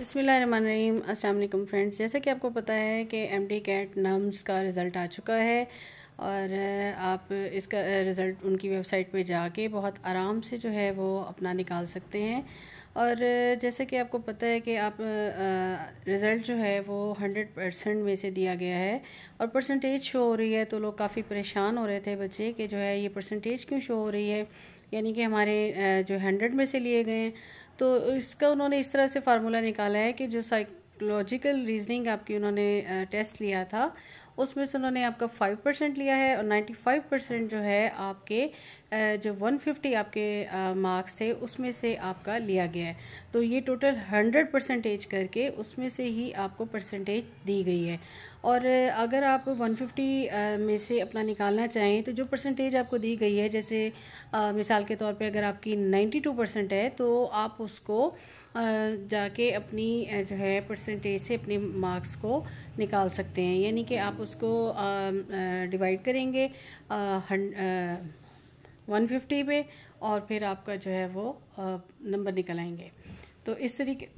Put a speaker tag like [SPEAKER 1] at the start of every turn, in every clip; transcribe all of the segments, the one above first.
[SPEAKER 1] बसमीम अल्लाम फ्रेंड्स जैसे कि आपको पता है कि एम डी कैट नम्स का रिज़ल्ट आ चुका है और आप इसका रिज़ल्ट उनकी वेबसाइट पे जाके बहुत आराम से जो है वो अपना निकाल सकते हैं और जैसे कि आपको पता है कि आप रिज़ल्ट जो है वो हंड्रेड परसेंट में से दिया गया है और परसेंटेज शो हो रही है तो लोग काफ़ी परेशान हो रहे थे बच्चे कि जो है ये परसेंटेज क्यों शो हो रही है यानी कि हमारे जो हंड्रेड में से लिए गए हैं तो इसका उन्होंने इस तरह से फार्मूला निकाला है कि जो साइकोलॉजिकल रीजनिंग आपकी उन्होंने टेस्ट लिया था उसमें से उन्होंने आपका फाइव परसेंट लिया है और नाइन्टी फाइव परसेंट जो है आपके जो वन फिफ्टी आपके मार्क्स थे उसमें से आपका लिया गया है तो ये टोटल हंड्रेड परसेंटेज करके उसमें से ही आपको परसेंटेज दी गई है और अगर आप 150 में से अपना निकालना चाहें तो जो परसेंटेज आपको दी गई है जैसे मिसाल के तौर पे अगर आपकी 92 परसेंट है तो आप उसको जाके अपनी जो है परसेंटेज से अपने मार्क्स को निकाल सकते हैं यानी कि आप उसको डिवाइड करेंगे वन फिफ्टी पे और फिर आपका जो है वो नंबर निकल आएंगे तो इस तरीके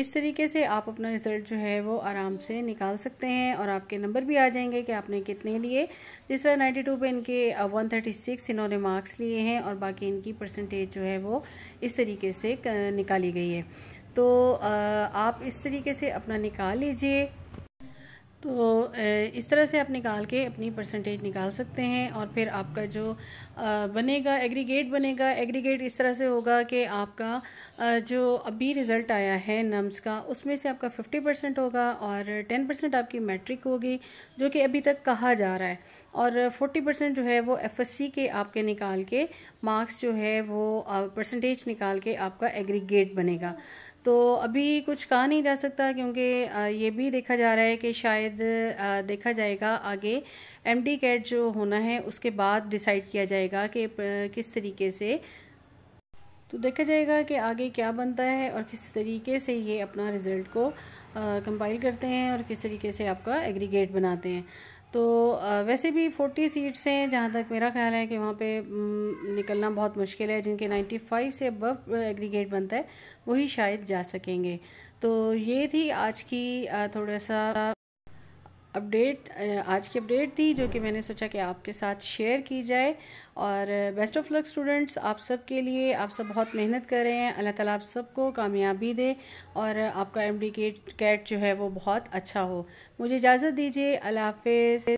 [SPEAKER 1] इस तरीके से आप अपना रिज़ल्ट जो है वो आराम से निकाल सकते हैं और आपके नंबर भी आ जाएंगे कि आपने कितने लिए जिस तरह नाइन्टी टू पर इनके वन थर्टी सिक्स इन्होंने मार्क्स लिए हैं और बाकी इनकी परसेंटेज जो है वो इस तरीके से निकाली गई है तो आप इस तरीके से अपना निकाल लीजिए तो इस तरह से आप निकाल के अपनी परसेंटेज निकाल सकते हैं और फिर आपका जो बनेगा एग्रीगेट बनेगा एग्रीगेट इस तरह से होगा कि आपका जो अभी रिज़ल्ट आया है नम्स का उसमें से आपका 50 परसेंट होगा और 10 परसेंट आपकी मैट्रिक होगी जो कि अभी तक कहा जा रहा है और 40 परसेंट जो है वो एफएससी के आपके निकाल के मार्क्स जो है वो परसेंटेज निकाल के आपका एग्रीगेट बनेगा तो अभी कुछ कहा नहीं जा सकता क्योंकि ये भी देखा जा रहा है कि शायद देखा जाएगा आगे एम डी कैट जो होना है उसके बाद डिसाइड किया जाएगा कि किस तरीके से तो देखा जाएगा कि आगे क्या बनता है और किस तरीके से ये अपना रिज़ल्ट को कंपाइल करते हैं और किस तरीके से आपका एग्रीगेट बनाते हैं तो वैसे भी 40 सीट्स हैं जहाँ तक मेरा ख्याल है कि वहाँ पे निकलना बहुत मुश्किल है जिनके 95 से अब एग्रीगेट बनता है वही शायद जा सकेंगे तो ये थी आज की थोड़ा सा अपडेट आज की अपडेट थी जो कि मैंने सोचा कि आपके साथ शेयर की जाए और बेस्ट ऑफ लक स्टूडेंट्स आप सब के लिए आप सब बहुत मेहनत कर रहे हैं अल्लाह ताला आप सबको कामयाबी दे और आपका एम डी कैट जो है वो बहुत अच्छा हो मुझे इजाज़त दीजिए अल्लाह हाफिज़